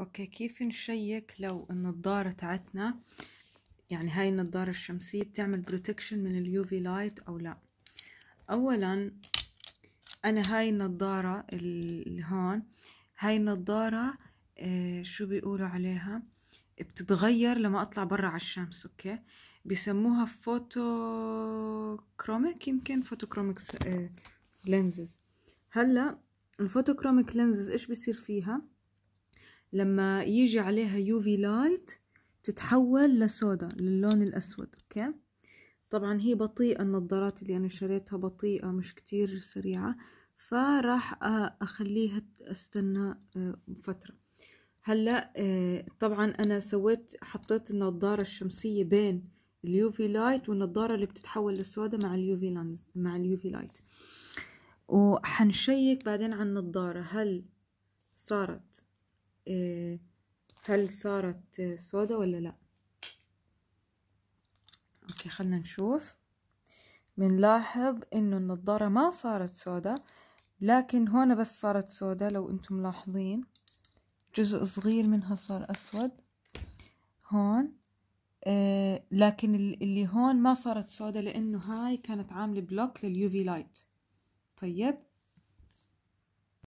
اوكي كيف نشيك لو النضارة تاعتنا يعني هاي النضارة الشمسية بتعمل بروتكشن من اليو في لايت او لا اولا انا هاي النضارة اللي هون هاي النضارة آه شو بيقولوا عليها بتتغير لما اطلع برا على الشمس اوكي بيسموها فوتوكروميك يمكن فوتوكروميك لينزز آه، هلا الفوتوكروميك لينزز ايش بيصير فيها لما يجي عليها يوفي لايت تتحول لسودا للون الأسود أوكي طبعا هي بطيئة النظارات اللي أنا شريتها بطيئة مش كتير سريعة فراح أخليها استنى آه، فترة هلا آه، طبعا أنا سويت حطيت النظارة الشمسية بين اليوفي لايت والنظارة اللي بتتحول لسودا مع اليوفي لانز مع اليوفي لايت وحنشيك بعدين على النظارة هل صارت آه، هل صارت سودا ولا لا اوكي خلنا نشوف بنلاحظ انه النظارة ما صارت سودا لكن هون بس صارت سودا لو انتم ملاحظين جزء صغير منها صار اسود هون آه لكن اللي هون ما صارت سودا لانه هاي كانت عامله بلوك لليوفي لايت طيب